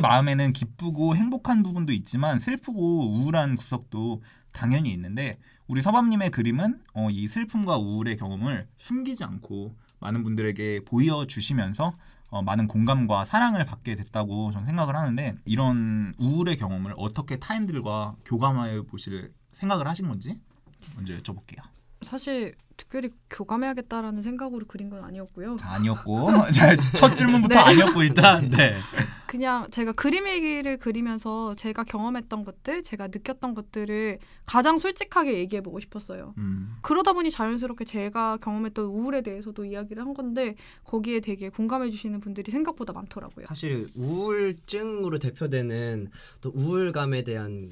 마음에는 기쁘고 행복한 부분도 있지만 슬프고 우울한 구석도 당연히 있는데 우리 서밤님의 그림은 어, 이 슬픔과 우울의 경험을 숨기지 않고 많은 분들에게 보여주시면서 어, 많은 공감과 사랑을 받게 됐다고 저는 생각을 하는데 이런 우울의 경험을 어떻게 타인들과 교감해 보실 생각을 하신 건지 먼저 여쭤볼게요. 사실 특별히 교감해야겠다라는 생각으로 그린 건 아니었고요. 자, 아니었고 첫 질문부터 네. 아니었고 일단 네. 그냥 제가 그림 얘기를 그리면서 제가 경험했던 것들, 제가 느꼈던 것들을 가장 솔직하게 얘기해 보고 싶었어요. 음. 그러다 보니 자연스럽게 제가 경험했던 우울에 대해서도 이야기를 한 건데 거기에 되게 공감해 주시는 분들이 생각보다 많더라고요. 사실 우울증으로 대표되는 또 우울감에 대한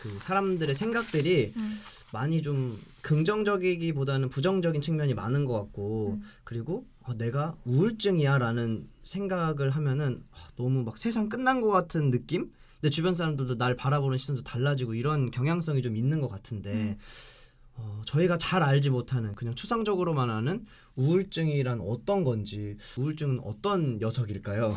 그 사람들의 생각들이 음. 많이 좀 긍정적이기보다는 부정적인 측면이 많은 것 같고 음. 그리고 어, 내가 우울증이야라는 생각을 하면은 어, 너무 막 세상 끝난 것 같은 느낌? 근데 주변 사람들도 날 바라보는 시선도 달라지고 이런 경향성이 좀 있는 것 같은데 음. 어, 저희가 잘 알지 못하는 그냥 추상적으로만 아는 우울증이란 어떤 건지 우울증은 어떤 녀석일까요?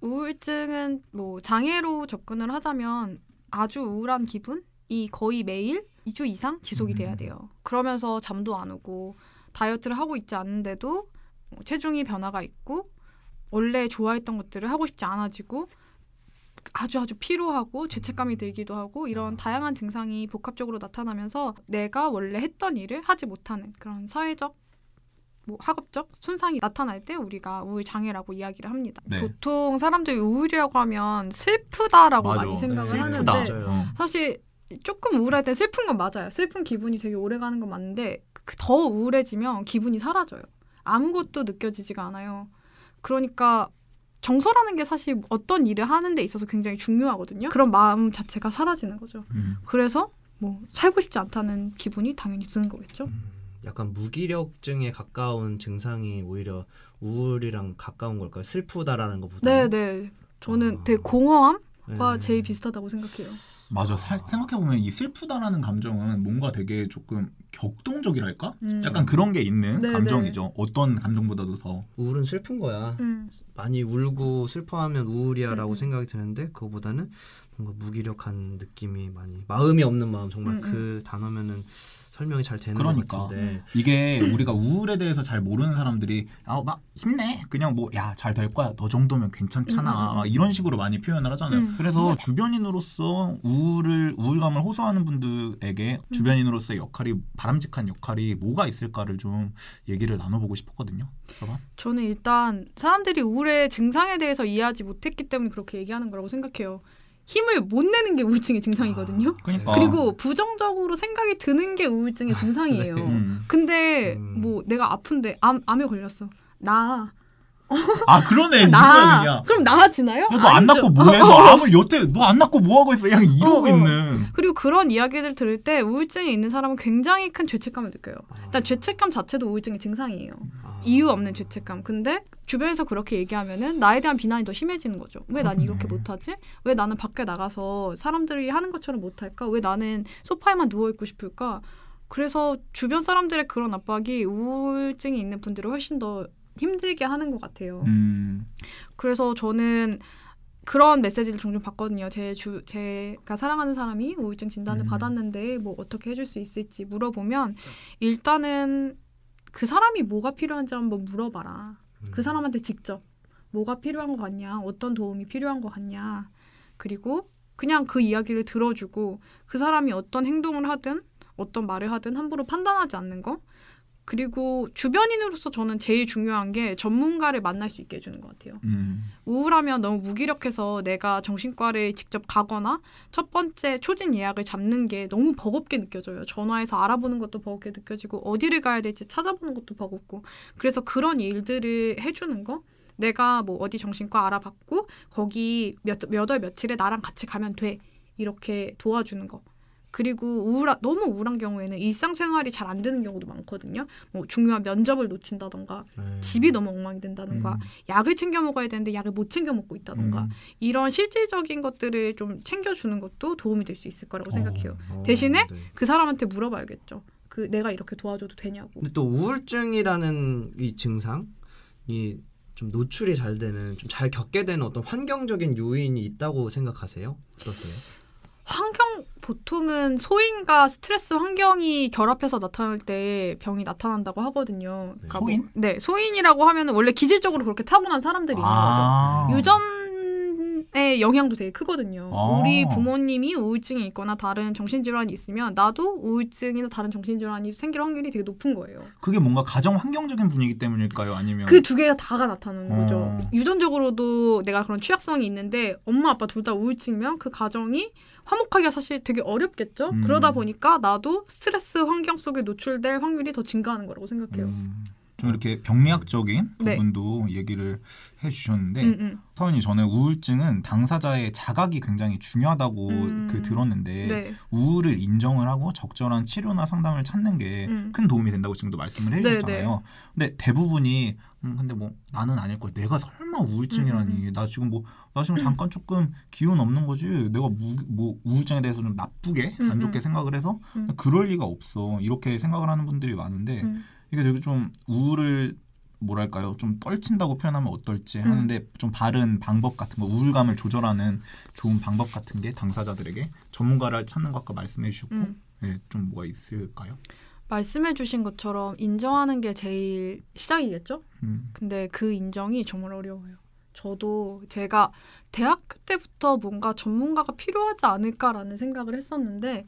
우울증은 뭐 장애로 접근을 하자면 아주 우울한 기분? 이 거의 매일 2주 이상 지속이 돼야 음. 돼요. 그러면서 잠도 안 오고 다이어트를 하고 있지 않은데도 뭐 체중이 변화가 있고 원래 좋아했던 것들을 하고 싶지 않아지고 아주 아주 피로하고 죄책감이 음. 들기도 하고 이런 아. 다양한 증상이 복합적으로 나타나면서 내가 원래 했던 일을 하지 못하는 그런 사회적 뭐 학업적 손상이 나타날 때 우리가 우울 장애라고 이야기를 합니다. 네. 보통 사람들이 우울이라고 하면 슬프다라고 맞아. 많이 생각을 슬프다. 하는데 맞아요. 사실 조금 우울할 때 슬픈 건 맞아요. 슬픈 기분이 되게 오래 가는 건 맞는데 그 더 우울해지면 기분이 사라져요. 아무것도 느껴지지가 않아요. 그러니까 정서라는 게 사실 어떤 일을 하는 데 있어서 굉장히 중요하거든요. 그런 마음 자체가 사라지는 거죠. 음. 그래서 뭐 살고 싶지 않다는 기분이 당연히 드는 거겠죠. 음. 약간 무기력증에 가까운 증상이 오히려 우울이랑 가까운 걸까요? 슬프다라는 것보다. 네, 네. 저는 어. 되게 공허함과 네. 제일 비슷하다고 생각해요. 맞아. 살, 생각해보면 이 슬프다라는 감정은 뭔가 되게 조금 격동적이랄까? 음. 약간 그런 게 있는 네, 네, 감정이죠. 어떤 감정보다도 더. 우울은 슬픈 거야. 음. 많이 울고 슬퍼하면 우울이야라고 음. 생각이 드는데 그거보다는 뭔가 무기력한 느낌이 많이 마음이 없는 마음 정말 음, 음. 그 단어면은 설명이 잘 되는 그러니까. 것 같은데 이게 우리가 우울에 대해서 잘 모르는 사람들이 아 막 힘내 그냥 뭐 야 잘 될 거야 너 정도면 괜찮잖아 음. 음, 음. 이런 식으로 많이 표현을 하잖아요 음. 그래서 음. 주변인으로서 우울을 우울감을 호소하는 분들에게 음. 주변인으로서의 역할이 바람직한 역할이 뭐가 있을까를 좀 얘기를 나눠보고 싶었거든요 봐봐. 저는 일단 사람들이 우울의 증상에 대해서 이해하지 못했기 때문에 그렇게 얘기하는 거라고 생각해요 힘을 못 내는 게 우울증의 증상이거든요. 아, 그러니까. 그리고 부정적으로 생각이 드는 게 우울증의 증상이에요. 네. 음. 근데 음. 뭐 내가 아픈데 암, 암에 걸렸어. 나아 그러네 나그럼나지나요 아, 너안 낳고 뭐해? 너 암을 요때 너안 낳고 뭐하고 있어? 그냥 이러고 어, 어. 있는. 그리고 그런 이야기들 들을 때 우울증이 있는 사람은 굉장히 큰 죄책감을 느껴요. 일단 아. 죄책감 자체도 우울증의 증상이에요. 아. 이유 없는 죄책감. 근데 주변에서 그렇게 얘기하면은 나에 대한 비난이 더 심해지는 거죠. 왜 난 이렇게 못하지? 왜 나는 밖에 나가서 사람들이 하는 것처럼 못할까? 왜 나는 소파에만 누워 있고 싶을까? 그래서 주변 사람들의 그런 압박이 우울증이 있는 분들을 훨씬 더 힘들게 하는 것 같아요. 음. 그래서 저는 그런 메시지를 종종 받거든요. 제 주, 제가 사랑하는 사람이 우울증 진단을 음. 받았는데 뭐 어떻게 해줄 수 있을지 물어보면 일단은 그 사람이 뭐가 필요한지 한번 물어봐라. 그 음. 그 사람한테 직접 뭐가 필요한 것 같냐, 어떤 도움이 필요한 것 같냐, 그리고 그냥 그 이야기를 들어주고 그 사람이 어떤 행동을 하든 어떤 말을 하든 함부로 판단하지 않는 거 그리고 주변인으로서 저는 제일 중요한 게 전문가를 만날 수 있게 해주는 것 같아요. 음. 우울하면 너무 무기력해서 내가 정신과를 직접 가거나 첫 번째 초진 예약을 잡는 게 너무 버겁게 느껴져요. 전화해서 알아보는 것도 버겁게 느껴지고 어디를 가야 될지 찾아보는 것도 버겁고 그래서 그런 일들을 해주는 거 내가 뭐 어디 정신과 알아봤고 거기 몇몇월 며칠에 나랑 같이 가면 돼 이렇게 도와주는 거 그리고 우울한 너무 우울한 경우에는 일상생활이 잘 안 되는 경우도 많거든요. 뭐 중요한 면접을 놓친다던가 네. 집이 너무 엉망이 된다던가 음. 약을 챙겨 먹어야 되는데 약을 못 챙겨 먹고 있다던가 음. 이런 실질적인 것들을 좀 챙겨주는 것도 도움이 될 수 있을 거라고 어, 생각해요. 어, 대신에 네. 그 사람한테 물어봐야겠죠. 그 내가 이렇게 도와줘도 되냐고. 근데 또 우울증이라는 이 증상이 좀 노출이 잘 되는 좀 잘 겪게 되는 어떤 환경적인 요인이 있다고 생각하세요? 어떠세요? 환경 보통은 소인과 스트레스 환경이 결합해서 나타날 때 병이 나타난다고 하거든요. 그러니까 소인? 뭐, 네, 소인이라고 하면 원래 기질적으로 그렇게 타고난 사람들이 있는 아. 거죠. 유전 의 영향도 되게 크거든요. 아. 우리 부모님이 우울증이 있거나 다른 정신질환이 있으면 나도 우울증이나 다른 정신질환이 생길 확률이 되게 높은 거예요. 그게 뭔가 가정 환경적인 분위기 때문일까요? 아니면 그 두 개가 다가 나타나는 거죠. 어. 유전적으로도 내가 그런 취약성이 있는데 엄마 아빠 둘 다 우울증이면 그 가정이 화목하기가 사실 되게 어렵겠죠. 음. 그러다 보니까 나도 스트레스 환경 속에 노출될 확률이 더 증가하는 거라고 생각해요. 음. 좀 이렇게 병리학적인 네. 부분도 네. 얘기를 해주셨는데 음, 음. 서연이 전에 우울증은 당사자의 자각이 굉장히 중요하다고 음. 그 들었는데 네. 우울을 인정을 하고 적절한 치료나 상담을 찾는 게큰 음. 도움이 된다고 지금도 말씀을 네, 해주셨잖아요. 네, 근데 대부분이 음, 근데 뭐 나는 아닐 걸 내가 설마 우울증이라니 음, 음, 나 지금 뭐 나 지금 잠깐 조금 기운 없는 거지 내가 무, 뭐 우울증에 대해서 좀 나쁘게 안 좋게 생각을 해서 그럴 리가 없어 이렇게 생각을 하는 분들이 많은데. 이게 되게 좀 우울을 뭐랄까요 좀 떨친다고 표현하면 어떨지 하는데 음. 좀 바른 방법 같은 거 우울감을 조절하는 좋은 방법 같은 게 당사자들에게 전문가를 찾는 것과 말씀해 주셨고 음. 네, 좀 뭐가 있을까요? 말씀해 주신 것처럼 인정하는 게 제일 시작이겠죠? 음. 근데 그 인정이 정말 어려워요. 저도 제가 대학교 때부터 뭔가 전문가가 필요하지 않을까라는 생각을 했었는데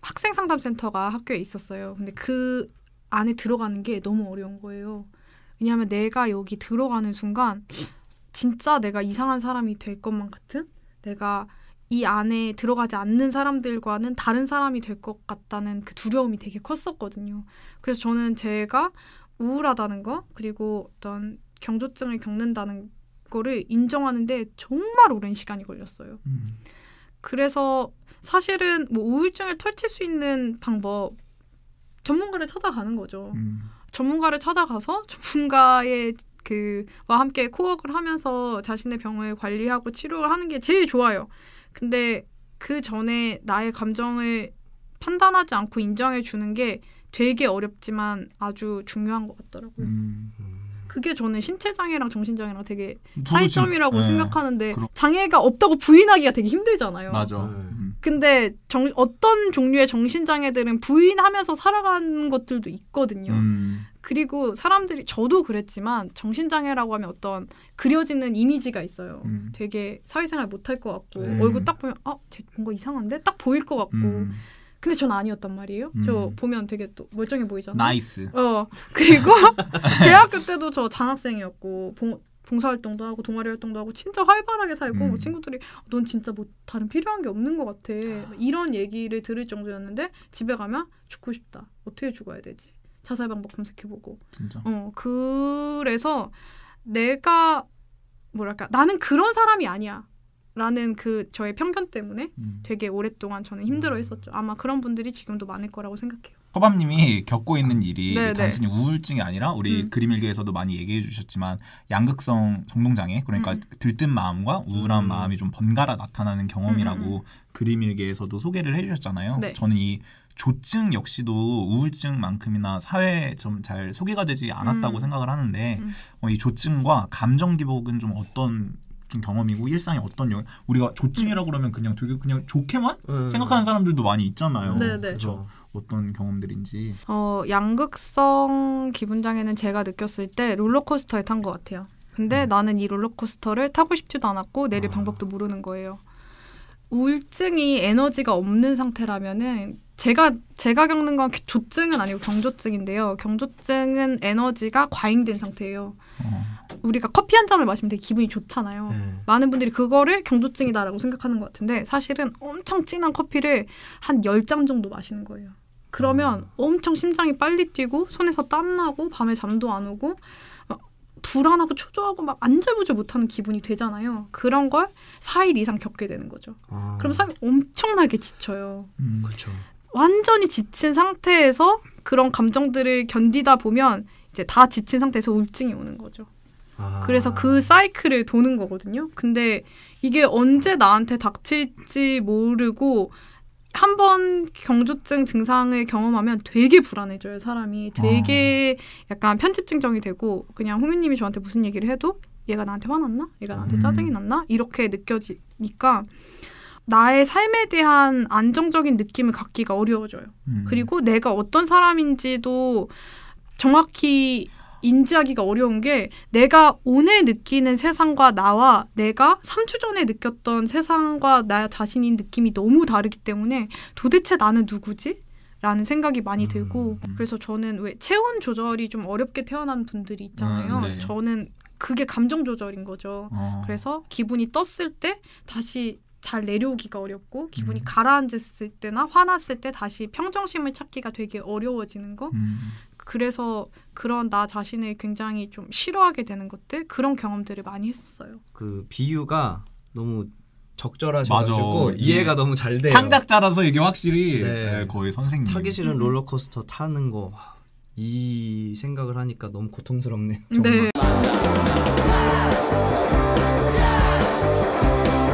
학생 상담센터가 학교에 있었어요. 근데 그 안에 들어가는 게 너무 어려운 거예요. 왜냐하면 내가 여기 들어가는 순간 진짜 내가 이상한 사람이 될 것만 같은 내가 이 안에 들어가지 않는 사람들과는 다른 사람이 될 것 같다는 그 두려움이 되게 컸었거든요. 그래서 저는 제가 우울하다는 거 그리고 어떤 경조증을 겪는다는 거를 인정하는데 정말 오랜 시간이 걸렸어요. 음. 그래서 사실은 뭐 우울증을 털칠 수 있는 방법 전문가를 찾아가는 거죠. 음. 전문가를 찾아가서 전문가의 그와 함께 코어를 하면서 자신의 병을 관리하고 치료를 하는 게 제일 좋아요. 근데 그 전에 나의 감정을 판단하지 않고 인정해 주는 게 되게 어렵지만 아주 중요한 것 같더라고요. 음. 그게 저는 신체 장애랑 정신 장애랑 되게 차이점이라고 네. 생각하는데 그럼. 장애가 없다고 부인하기가 되게 힘들잖아요. 맞아. 네. 음. 근데 정, 어떤 종류의 정신장애들은 부인하면서 살아가는 것들도 있거든요. 음. 그리고 사람들이 저도 그랬지만 정신장애라고 하면 어떤 그려지는 이미지가 있어요. 음. 되게 사회생활 못할 것 같고 네. 얼굴 딱 보면 아 뭔가 이상한데 딱 보일 것 같고. 음. 근데 전 아니었단 말이에요. 음. 저 보면 되게 또 멀쩡해 보이잖아요. 나이스. 어 그리고 대학교 때도 저 장학생이었고 봉, 봉사활동도 하고 동아리 활동도 하고 진짜 활발하게 살고 뭐 음. 뭐 친구들이 넌 진짜 뭐 다른 필요한 게 없는 것 같아 아. 이런 얘기를 들을 정도였는데 집에 가면 죽고 싶다 어떻게 죽어야 되지 자살 방법 검색해보고 진짜? 어 그래서 내가 뭐랄까 나는 그런 사람이 아니야 라는 그 저의 편견 때문에 음. 되게 오랫동안 저는 힘들어 했었죠. 아마 그런 분들이 지금도 많을 거라고 생각해요. 허밤님이 겪고 있는 일이 네, 네 단순히 우울증이 아니라 우리 음. 그림일기에서도 많이 얘기해 주셨지만 양극성 정동장애 그러니까 음. 들뜬 마음과 우울한 음. 마음이 좀 번갈아 나타나는 경험이라고 음, 음, 음. 그림일기에서도 소개를 해주셨잖아요. 네. 저는 이 조증 역시도 우울증만큼이나 사회에 좀잘 소개가 되지 않았다고 생각을 하는데 어, 이 조증과 감정 기복은 좀 어떤 같 경험이고 일상에 어떤 영 우리가 조증이라고 그러면 그냥 되게 그냥 좋게만 네, 네. 생각하는 사람들도 많이 있잖아요. 네, 네. 그래서 그렇죠. 어떤 경험들인지. 어 양극성 기분장애는 제가 느꼈을 때 롤러코스터에 탄 것 같아요. 근데 음. 나는 이 롤러코스터를 타고 싶지도 않았고 내릴 아. 방법도 모르는 거예요. 우울증이 에너지가 없는 상태라면은 제가 제가 겪는 건 조증은 아니고 경조증인데요. 경조증은 에너지가 과잉된 상태예요. 어. 우리가 커피 한 잔을 마시면 되게 기분이 좋잖아요. 음. 많은 분들이 그거를 경조증이다라고 생각하는 것 같은데 사실은 엄청 진한 커피를 한 열 잔 정도 마시는 거예요. 그러면 어. 엄청 심장이 빨리 뛰고 손에서 땀 나고 밤에 잠도 안 오고 불안하고 초조하고 막 안절부절 못하는 기분이 되잖아요. 그런 걸 4일 이상 겪게 되는 거죠. 아. 그럼 사람이 엄청나게 지쳐요. 음, 그렇죠. 완전히 지친 상태에서 그런 감정들을 견디다 보면 이제 다 지친 상태에서 우울증이 오는 거죠. 아. 그래서 그 사이클을 도는 거거든요. 근데 이게 언제 나한테 닥칠지 모르고 한 번 경조증 증상을 경험하면 되게 불안해져요, 사람이. 되게 아. 약간 편집증정이 되고 그냥 홍윤님이 저한테 무슨 얘기를 해도 얘가 나한테 화났나? 얘가 나한테 음. 짜증이 났나? 이렇게 느껴지니까 나의 삶에 대한 안정적인 느낌을 갖기가 어려워져요. 음. 그리고 내가 어떤 사람인지도 정확히 인지하기가 어려운 게 내가 오늘 느끼는 세상과 나와 내가 삼 주 전에 느꼈던 세상과 나 자신인 느낌이 너무 다르기 때문에 도대체 나는 누구지? 라는 생각이 많이 음. 들고 그래서 저는 왜 체온 조절이 좀 어렵게 태어난 분들이 있잖아요. 음, 네. 저는 그게 감정 조절인 거죠. 어. 그래서 기분이 떴을 때 다시 잘 내려오기가 어렵고 기분이 음. 가라앉았을 때나 화났을 때 다시 평정심을 찾기가 되게 어려워지는 거. 음. 그래서 그런 나 자신을 굉장히 좀 싫어하게 되는 것들 그런 경험들을 많이 했었어요. 그 비유가 너무 적절하셔가지고 이해가 예. 너무 잘 돼요. 창작자라서 이게 확실히 네. 네, 거의 선생님. 타기 싫은 롤러코스터 타는 거. 이 생각을 하니까 너무 고통스럽네요. 네. 정말. 네.